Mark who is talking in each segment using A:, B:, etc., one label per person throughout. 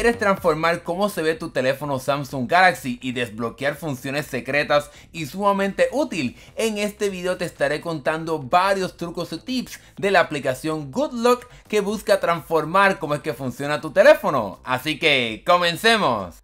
A: quieres transformar cómo se ve tu teléfono Samsung Galaxy y desbloquear funciones secretas y sumamente útil, en este video te estaré contando varios trucos y tips de la aplicación Good Luck que busca transformar cómo es que funciona tu teléfono. Así que, comencemos.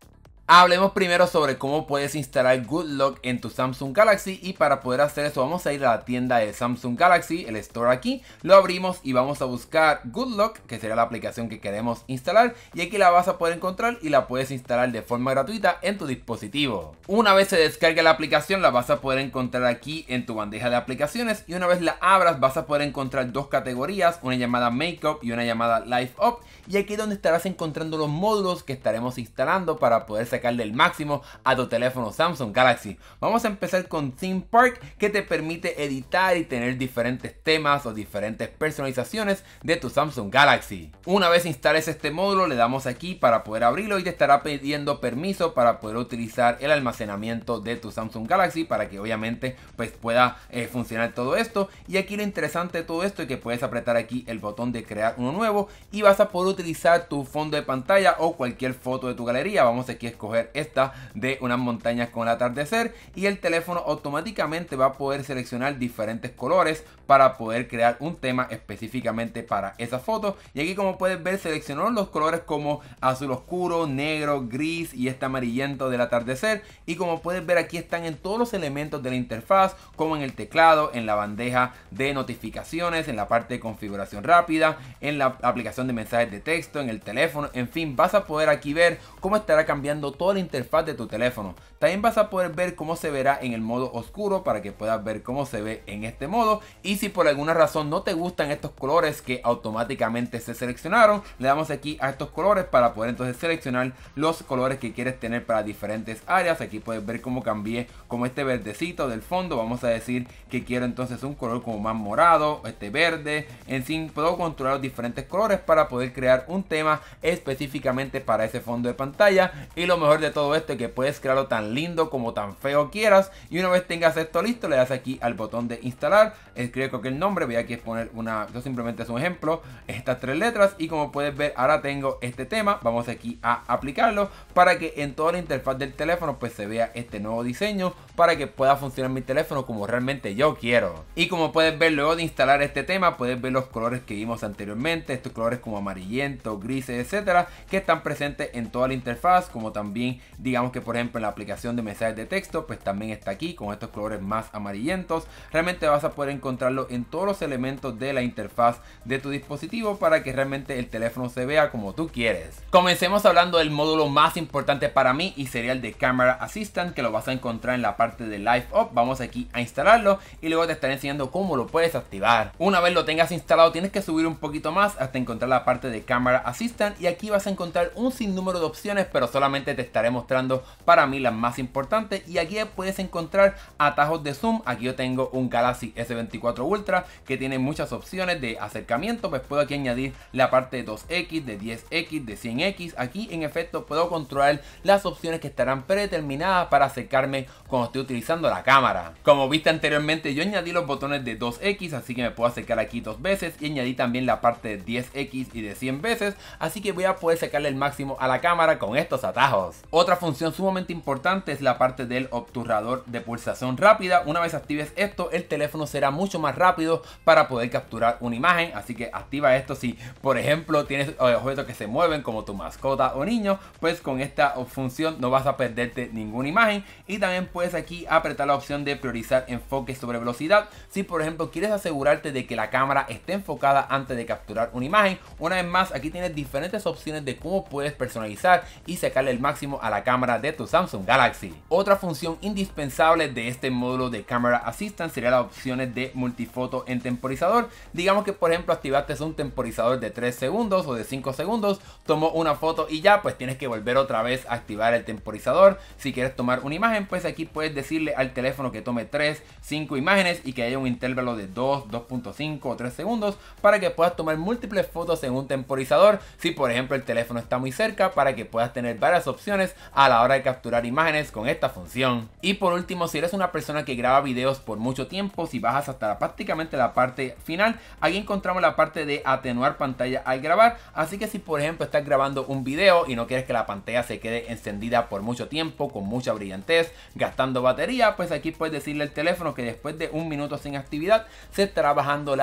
A: Hablemos primero sobre cómo puedes instalar GoodLock en tu Samsung Galaxy y para poder hacer eso vamos a ir a la tienda de Samsung Galaxy, el store aquí, lo abrimos y vamos a buscar GoodLock, que será la aplicación que queremos instalar y aquí la vas a poder encontrar y la puedes instalar de forma gratuita en tu dispositivo. Una vez se descargue la aplicación la vas a poder encontrar aquí en tu bandeja de aplicaciones y una vez la abras vas a poder encontrar dos categorías, una llamada Makeup y una llamada Life Up y aquí es donde estarás encontrando los módulos que estaremos instalando para poder sacarle el máximo a tu teléfono Samsung Galaxy. Vamos a empezar con Theme Park que te permite editar y tener diferentes temas o diferentes personalizaciones de tu Samsung Galaxy. Una vez instales este módulo le damos aquí para poder abrirlo y te estará pidiendo permiso para poder utilizar el almacenamiento de tu Samsung Galaxy para que obviamente pues pueda eh, funcionar todo esto y aquí lo interesante de todo esto es que puedes apretar aquí el botón de crear uno nuevo y vas a poder utilizar tu fondo de pantalla o cualquier foto de tu galería vamos aquí a esta de unas montañas con el atardecer y el teléfono automáticamente va a poder seleccionar diferentes colores para poder crear un tema específicamente para esa foto. Y aquí como puedes ver seleccionaron los colores como azul oscuro, negro, gris y este amarillento del atardecer. Y como puedes ver aquí están en todos los elementos de la interfaz, como en el teclado, en la bandeja de notificaciones, en la parte de configuración rápida, en la aplicación de mensajes de texto, en el teléfono, en fin, vas a poder aquí ver cómo estará cambiando toda la interfaz de tu teléfono. También vas a poder ver cómo se verá en el modo oscuro para que puedas ver cómo se ve en este modo y si por alguna razón no te gustan estos colores que automáticamente se seleccionaron, le damos aquí a estos colores para poder entonces seleccionar los colores que quieres tener para diferentes áreas. Aquí puedes ver cómo cambié como este verdecito del fondo. Vamos a decir que quiero entonces un color como más morado, este verde. En fin, puedo controlar los diferentes colores para poder crear un tema específicamente para ese fondo de pantalla. Y lo mejor de todo esto es que puedes crearlo tan lindo como tan feo quieras. Y una vez tengas esto listo, le das aquí al botón de instalar. Escribe cualquier nombre. Voy aquí a poner una, Yo simplemente es un ejemplo, estas tres letras. Y como puedes ver, ahora tengo este tema. Vamos aquí a aplicarlo para que en toda la interfaz del teléfono pues se vea este nuevo diseño para que pueda funcionar mi teléfono como realmente yo quiero. Y como puedes ver, luego de instalar este tema, puedes ver los colores que vimos anteriormente, estos colores como amarillento, grises, etcétera, que están presentes en toda la interfaz, como también, digamos que por ejemplo en la aplicación de mensajes de texto, pues también está aquí con estos colores más amarillentos. Realmente vas a poder encontrar en todos los elementos de la interfaz de tu dispositivo para que realmente el teléfono se vea como tú quieres. Comencemos hablando del módulo más importante para mí y sería el de Camera Assistant que lo vas a encontrar en la parte de Live Up. Vamos aquí a instalarlo y luego te estaré enseñando cómo lo puedes activar. Una vez lo tengas instalado tienes que subir un poquito más hasta encontrar la parte de Camera Assistant y aquí vas a encontrar un sinnúmero de opciones pero solamente te estaré mostrando para mí las más importantes y aquí puedes encontrar atajos de zoom. Aquí yo tengo un Galaxy S24 Ultra que tiene muchas opciones de acercamiento, pues puedo aquí añadir la parte de 2X, de 10X, de 100X. Aquí en efecto puedo controlar las opciones que estarán predeterminadas para acercarme cuando estoy utilizando la cámara. Como viste anteriormente yo añadí los botones de 2X, así que me puedo acercar aquí dos veces y añadí también la parte de 10X y de 100 veces, así que voy a poder sacarle el máximo a la cámara con estos atajos. Otra función sumamente importante es la parte del obturador de pulsación rápida. Una vez actives esto, el teléfono será mucho más rápido para poder capturar una imagen. Así que activa esto si, por ejemplo, tienes eh, objetos que se mueven como tu mascota o niño, pues con esta función no vas a perderte ninguna imagen. Y también puedes aquí apretar la opción de priorizar enfoque sobre velocidad. Si, por ejemplo, quieres asegurarte de que la cámara esté enfocada antes de capturar una imagen. Una vez más, aquí tienes diferentes opciones de cómo puedes personalizar y sacarle el máximo a la cámara de tu Samsung Galaxy. Otra función indispensable de este módulo de Camera Assistant sería las opciones de multi Foto en temporizador. Digamos que por ejemplo activaste un temporizador de 3 segundos o de 5 segundos, tomó una foto y ya pues tienes que volver otra vez a activar el temporizador. Si quieres tomar una imagen pues aquí puedes decirle al teléfono que tome 3, 5 imágenes y que haya un intervalo de 2, 2.5 o 3 segundos para que puedas tomar múltiples fotos en un temporizador. Si por ejemplo el teléfono está muy cerca para que puedas tener varias opciones a la hora de capturar imágenes con esta función. Y por último si eres una persona que graba videos por mucho tiempo, si bajas hasta la parte prácticamente la parte final. Aquí encontramos la parte de atenuar pantalla al grabar. Así que si por ejemplo estás grabando un video y no quieres que la pantalla se quede encendida por mucho tiempo, con mucha brillantez, gastando batería, pues aquí puedes decirle al teléfono que después de un minuto sin actividad se estará bajando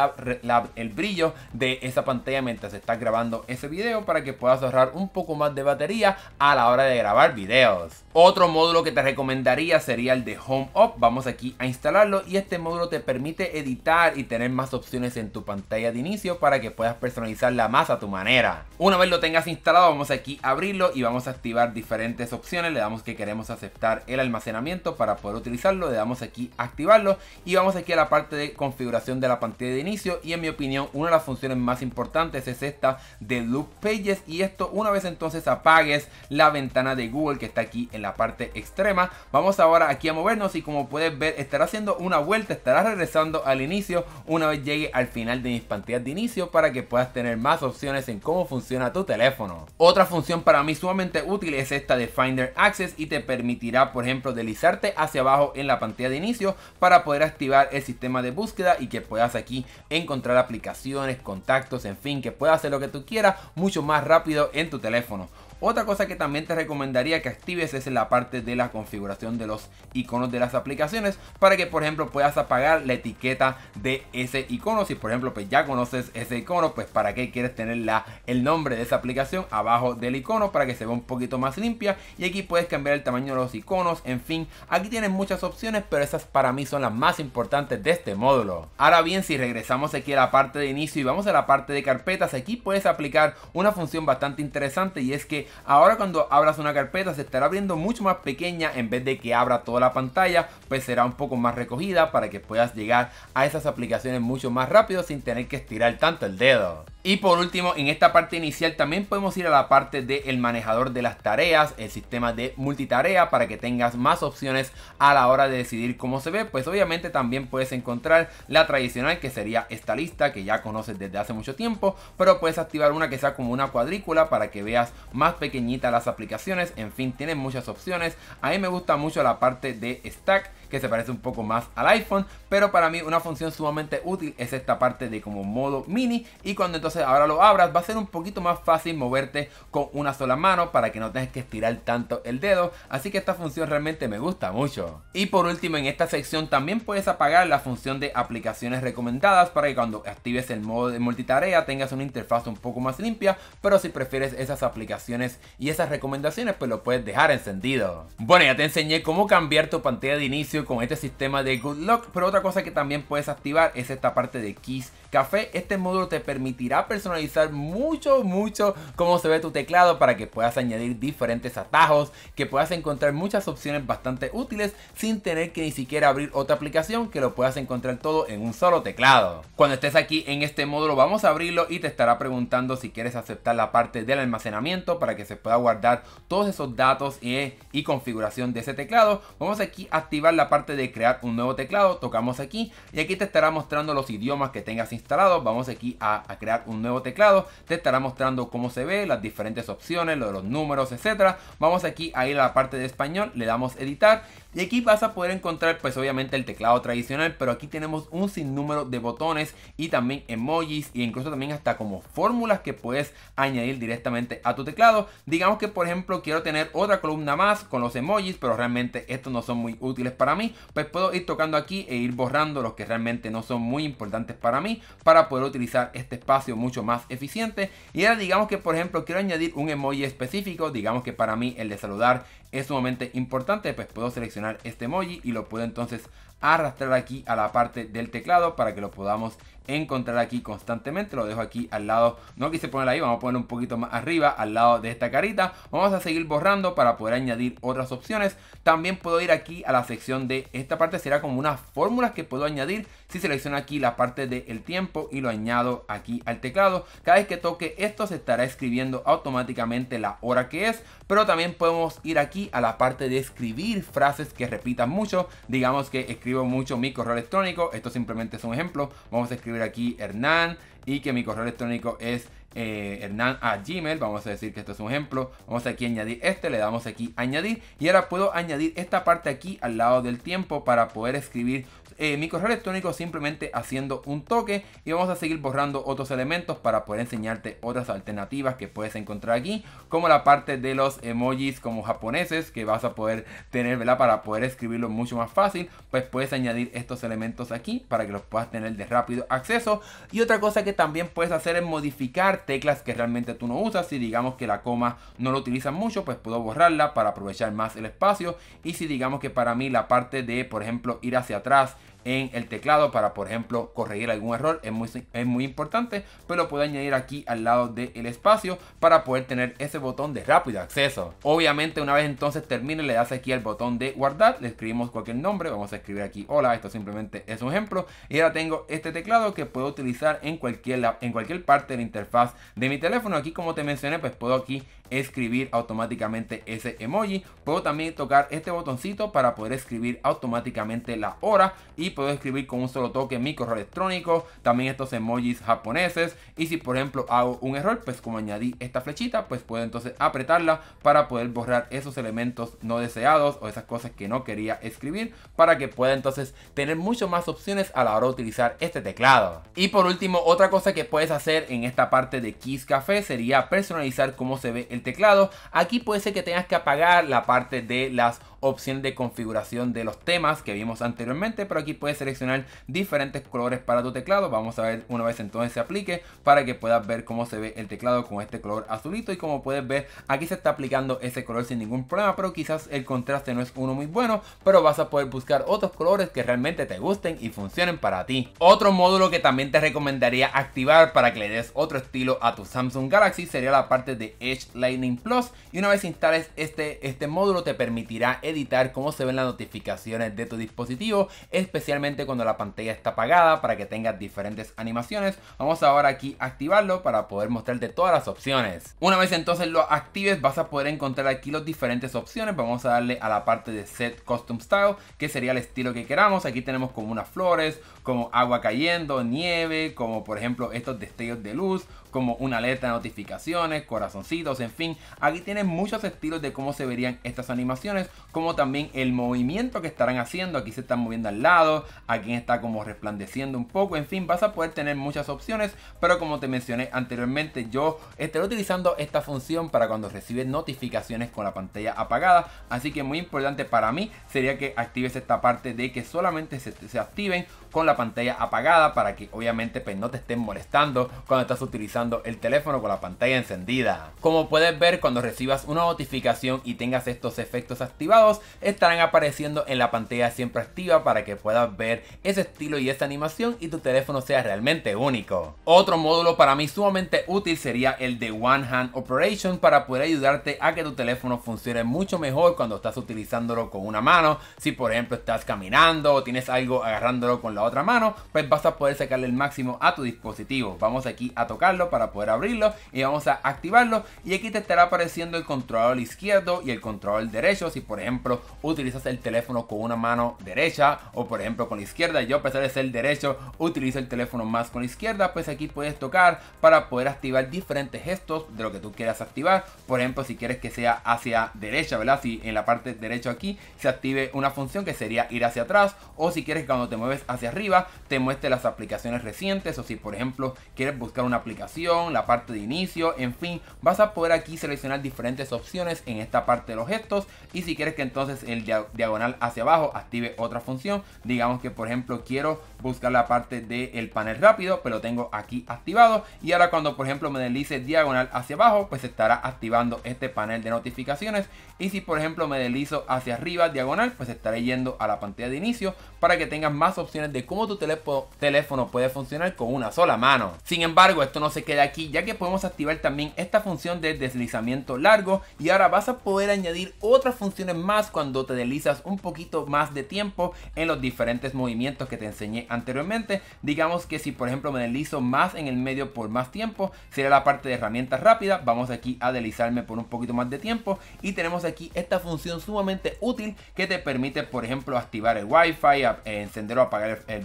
A: el brillo de esa pantalla mientras estás grabando ese video para que puedas ahorrar un poco más de batería a la hora de grabar videos. Otro módulo que te recomendaría sería el de Home Up. Vamos aquí a instalarlo y este módulo te permite editar y tener más opciones en tu pantalla de inicio para que puedas personalizarla más a tu manera. Una vez lo tengas instalado vamos aquí a abrirlo y vamos a activar diferentes opciones, le damos que queremos aceptar el almacenamiento para poder utilizarlo, le damos aquí activarlo y vamos aquí a la parte de configuración de la pantalla de inicio y en mi opinión una de las funciones más importantes es esta de loop pages y esto una vez entonces apagues la ventana de Google que está aquí en la parte extrema vamos ahora aquí a movernos y como puedes ver estará haciendo una vuelta estará regresando al inicio una vez llegue al final de mis pantallas de inicio para que puedas tener más opciones en cómo funciona tu teléfono. Otra función para mí sumamente útil es esta de Finder Access y te permitirá por ejemplo deslizarte hacia abajo en la pantalla de inicio para poder activar el sistema de búsqueda y que puedas aquí encontrar aplicaciones, contactos, en fin, que puedas hacer lo que tú quieras mucho más rápido en tu teléfono. Otra cosa que también te recomendaría que actives es la parte de la configuración de los iconos de las aplicaciones para que por ejemplo puedas apagar la etiqueta de ese icono. Si por ejemplo pues ya conoces ese icono, pues para qué quieres tener el nombre de esa aplicación abajo del icono para que se vea un poquito más limpia. Y aquí puedes cambiar el tamaño de los iconos, en fin, aquí tienes muchas opciones, pero esas para mí son las más importantes de este módulo. Ahora bien, si regresamos aquí a la parte de inicio y vamos a la parte de carpetas, aquí puedes aplicar una función bastante interesante y es que ahora cuando abras una carpeta se estará abriendo mucho más pequeña en vez de que abra toda la pantalla, pues será un poco más recogida para que puedas llegar a esas aplicaciones mucho más rápido sin tener que estirar tanto el dedo. Y por último, en esta parte inicial también podemos ir a la parte del manejador de las tareas, el sistema de multitarea para que tengas más opciones a la hora de decidir cómo se ve. Pues obviamente también puedes encontrar la tradicional que sería esta lista que ya conoces desde hace mucho tiempo, pero puedes activar una que sea como una cuadrícula para que veas más pequeñitas las aplicaciones. En fin, tienes muchas opciones. A mí me gusta mucho la parte de stack que se parece un poco más al iPhone, pero para mí una función sumamente útil es esta parte de como modo mini y cuando entonces ahora lo abras, va a ser un poquito más fácil moverte con una sola mano para que no tengas que estirar tanto el dedo, así que esta función realmente me gusta mucho. Y por último en esta sección también puedes apagar la función de aplicaciones recomendadas para que cuando actives el modo de multitarea tengas una interfaz un poco más limpia, pero si prefieres esas aplicaciones y esas recomendaciones pues lo puedes dejar encendido. Bueno ya te enseñé cómo cambiar tu pantalla de inicio con este sistema de Good Lock, pero otra cosa que también puedes activar es esta parte de Keys Café, este módulo te permitirá personalizar mucho, mucho cómo se ve tu teclado para que puedas añadir diferentes atajos, que puedas encontrar muchas opciones bastante útiles sin tener que ni siquiera abrir otra aplicación que lo puedas encontrar todo en un solo teclado. Cuando estés aquí en este módulo vamos a abrirlo y te estará preguntando si quieres aceptar la parte del almacenamiento para que se pueda guardar todos esos datos y, configuración de ese teclado. Vamos aquí a activar la parte de crear un nuevo teclado, tocamos aquí y aquí te estará mostrando los idiomas que tengas instalados Instalado, vamos aquí a, a, crear un nuevo teclado. Te estará mostrando cómo se ve, las diferentes opciones, lo de los números, etcétera. Vamos aquí a ir a la parte de español, le damos editar y aquí vas a poder encontrar pues obviamente el teclado tradicional, pero aquí tenemos un sinnúmero de botones y también emojis e incluso también hasta como fórmulas que puedes añadir directamente a tu teclado. Digamos que por ejemplo quiero tener otra columna más con los emojis, pero realmente estos no son muy útiles para mí, pues puedo ir tocando aquí e ir borrando los que realmente no son muy importantes para mí para poder utilizar este espacio mucho más eficiente. Y ahora digamos que por ejemplo quiero añadir un emoji específico, digamos que para mí el de saludar es sumamente importante, pues puedo seleccionar este emoji y lo puedo entonces arrastrar aquí a la parte del teclado para que lo podamos encontrar aquí constantemente. Lo dejo aquí al lado. No quise poner ahí, vamos a poner un poquito más arriba, al lado de esta carita. Vamos a seguir borrando para poder añadir otras opciones. También puedo ir aquí a la sección de esta parte. Será como unas fórmulas que puedo añadir. Si selecciono aquí la parte del tiempo y lo añado aquí al teclado. Cada vez que toque esto se estará escribiendo automáticamente la hora que es. Pero también podemos ir aquí a la parte de escribir frases que repitan mucho. Digamos que escribir mucho mi correo electrónico. Esto simplemente es un ejemplo. Vamos a escribir aquí Hernán y que mi correo electrónico es eh, Hernán a Gmail. Vamos a decir que esto es un ejemplo. Vamos aquí a añadir este, le damos aquí añadir. Y ahora puedo añadir esta parte aquí al lado del tiempo para poder escribir eh, mi correo electrónico simplemente haciendo un toque y vamos a seguir borrando otros elementos para poder enseñarte otras alternativas que puedes encontrar aquí, como la parte de los emojis como japoneses que vas a poder tener, ¿verdad? Para poder escribirlo mucho más fácil, pues puedes añadir estos elementos aquí para que los puedas tener de rápido acceso. Y otra cosa que también puedes hacer es modificar teclas que realmente tú no usas. Si digamos que la coma no lo utilizas mucho, pues puedo borrarla para aprovechar más el espacio. Y si digamos que para mí la parte de, por ejemplo, ir hacia atrás en el teclado para, por ejemplo, corregir algún error. Es muy, es muy importante, pero lo puedo añadir aquí al lado del espacio para poder tener ese botón de rápido acceso. Obviamente, una vez entonces termine, le das aquí al botón de guardar, le escribimos cualquier nombre, vamos a escribir aquí hola, esto simplemente es un ejemplo. Y ahora tengo este teclado que puedo utilizar en cualquier, en cualquier parte de la interfaz de mi teléfono. Aquí, como te mencioné, pues puedo aquí escribir automáticamente ese emoji. Puedo también tocar este botoncito para poder escribir automáticamente la hora y puedo escribir con un solo toque mi correo electrónico, también estos emojis japoneses y si por ejemplo hago un error, pues como añadí esta flechita, pues puedo entonces apretarla para poder borrar esos elementos no deseados o esas cosas que no quería escribir para que pueda entonces tener mucho más opciones a la hora de utilizar este teclado. Y por último, otra cosa que puedes hacer en esta parte de Kiss Café sería personalizar cómo se ve el teclado. Aquí puede ser que tengas que apagar la parte de las opción de configuración de los temas que vimos anteriormente, pero aquí puedes seleccionar diferentes colores para tu teclado. Vamos a ver una vez entonces se aplique para que puedas ver cómo se ve el teclado con este color azulito y como puedes ver aquí se está aplicando ese color sin ningún problema, pero quizás el contraste no es uno muy bueno, pero vas a poder buscar otros colores que realmente te gusten y funcionen para ti. Otro módulo que también te recomendaría activar para que le des otro estilo a tu Samsung Galaxy sería la parte de Edge Lightning Plus y una vez instales este, este módulo te permitirá editar cómo se ven las notificaciones de tu dispositivo, especialmente cuando la pantalla está apagada para que tengas diferentes animaciones. Vamos ahora aquí a activarlo para poder mostrarte todas las opciones. Una vez entonces lo actives vas a poder encontrar aquí las diferentes opciones. Vamos a darle a la parte de Set Custom Style, que sería el estilo que queramos. Aquí tenemos como unas flores, como agua cayendo, nieve, como por ejemplo estos destellos de luz, como una alerta de notificaciones, corazoncitos, en fin. Aquí tienen muchos estilos de cómo se verían estas animaciones, como también el movimiento que estarán haciendo. Aquí se están moviendo al lado, aquí está como resplandeciendo un poco, en fin, vas a poder tener muchas opciones, pero como te mencioné anteriormente, yo estaré utilizando esta función para cuando recibes notificaciones con la pantalla apagada, así que muy importante para mí sería que actives esta parte de que solamente se, activen con la pantalla apagada para que obviamente pues, no te estén molestando cuando estás utilizando el teléfono con la pantalla encendida. Como puedes ver cuando recibas una notificación y tengas estos efectos activados estarán apareciendo en la pantalla siempre activa para que puedas ver ese estilo y esa animación y tu teléfono sea realmente único. Otro módulo para mí sumamente útil sería el de One Hand Operation para poder ayudarte a que tu teléfono funcione mucho mejor cuando estás utilizándolo con una mano. Si por ejemplo estás caminando o tienes algo agarrándolo con la otra mano, pues vas a poder sacarle el máximo a tu dispositivo. Vamos aquí a tocarlo para poder abrirlo y vamos a activarlo y aquí te estará apareciendo el controlador izquierdo y el control derecho si por ejemplo utilizas el teléfono con una mano derecha o por ejemplo con la izquierda. Yo a pesar de ser derecho utilizo el teléfono más con la izquierda, pues aquí puedes tocar para poder activar diferentes gestos de lo que tú quieras activar. Por ejemplo, si quieres que sea hacia derecha, ¿verdad? Si en la parte derecha aquí se active una función que sería ir hacia atrás o si quieres que cuando te mueves hacia arriba te muestre las aplicaciones recientes o si por ejemplo quieres buscar una aplicación, la parte de inicio, en fin, vas a poder aquí seleccionar diferentes opciones en esta parte de los gestos y si quieres que entonces el diagonal hacia abajo active otra función, digamos que por ejemplo quiero buscar la parte del panel rápido, pero tengo aquí activado y ahora cuando por ejemplo me deslice diagonal hacia abajo, pues estará activando este panel de notificaciones y si por ejemplo me deslizo hacia arriba diagonal, pues estaré yendo a la pantalla de inicio para que tengas más opciones de cómo tu teléfono puede funcionar con una sola mano. Sin embargo, esto no se queda aquí, ya que podemos activar también esta función de deslizamiento largo y ahora vas a poder añadir otras funciones más cuando te deslizas un poquito más de tiempo en los diferentes movimientos que te enseñé anteriormente. Digamos que si por ejemplo me deslizo más en el medio por más tiempo, será la parte de herramientas rápidas. Vamos aquí a deslizarme por un poquito más de tiempo y tenemos aquí esta función sumamente útil que te permite por ejemplo activar el wifi, encender o apagar el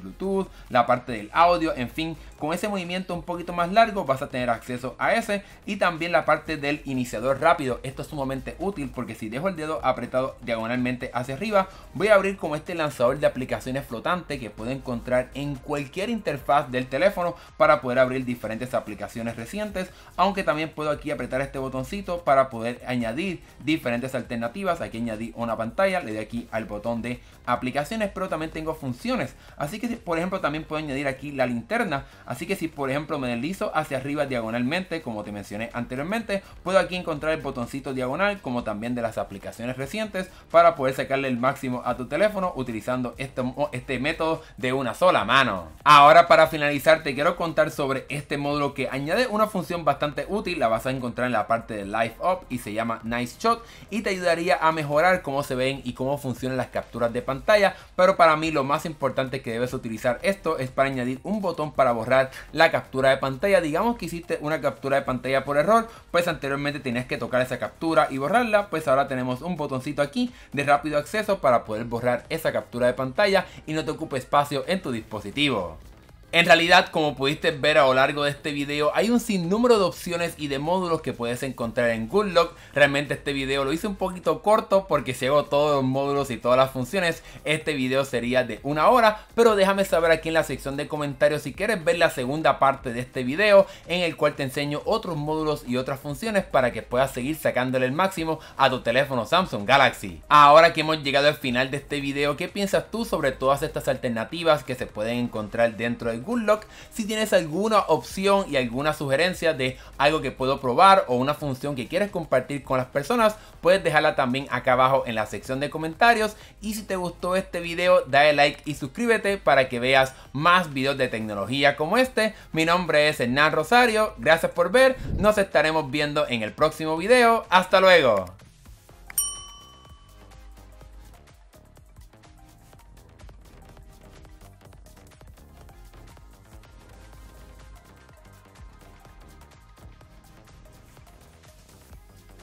A: la parte del audio, en fin, con ese movimiento un poquito más largo vas a tener acceso a ese y también la parte del iniciador rápido. Esto es sumamente útil porque si dejo el dedo apretado diagonalmente hacia arriba, voy a abrir como este lanzador de aplicaciones flotante que puedo encontrar en cualquier interfaz del teléfono para poder abrir diferentes aplicaciones recientes, aunque también puedo aquí apretar este botoncito para poder añadir diferentes alternativas. Aquí añadí una pantalla, le doy aquí al botón de aplicaciones, pero también tengo funciones. Así que si por ejemplo, también puedo añadir aquí la linterna. Así que si, por ejemplo, me deslizo hacia arriba diagonalmente, como te mencioné anteriormente, puedo aquí encontrar el botoncito diagonal, como también de las aplicaciones recientes, para poder sacarle el máximo a tu teléfono utilizando este, este método de una sola mano. Ahora, para finalizar, te quiero contar sobre este módulo que añade una función bastante útil. La vas a encontrar en la parte de Live Up y se llama Nice Shot y te ayudaría a mejorar cómo se ven y cómo funcionan las capturas de pantalla. Pero para mí lo más importante que debes utilizar utilizar esto es para añadir un botón para borrar la captura de pantalla. Digamos que hiciste una captura de pantalla por error, pues anteriormente tenías que tocar esa captura y borrarla, pues ahora tenemos un botoncito aquí de rápido acceso para poder borrar esa captura de pantalla y no te ocupe espacio en tu dispositivo. En realidad, como pudiste ver a lo largo de este video, hay un sinnúmero de opciones y de módulos que puedes encontrar en Goodlock. Realmente este video lo hice un poquito corto porque si hago todos los módulos y todas las funciones, este video sería de una hora. Pero déjame saber aquí en la sección de comentarios si quieres ver la segunda parte de este video en el cual te enseño otros módulos y otras funciones para que puedas seguir sacándole el máximo a tu teléfono Samsung Galaxy. Ahora que hemos llegado al final de este video, ¿qué piensas tú sobre todas estas alternativas que se pueden encontrar dentro de good luck si tienes alguna opción y alguna sugerencia de algo que puedo probar o una función que quieres compartir con las personas, puedes dejarla también acá abajo en la sección de comentarios. Y si te gustó este video, dale like y suscríbete para que veas más videos de tecnología como este. Mi nombre es Hernán Rosario, gracias por ver, nos estaremos viendo en el próximo video. ¡Hasta luego!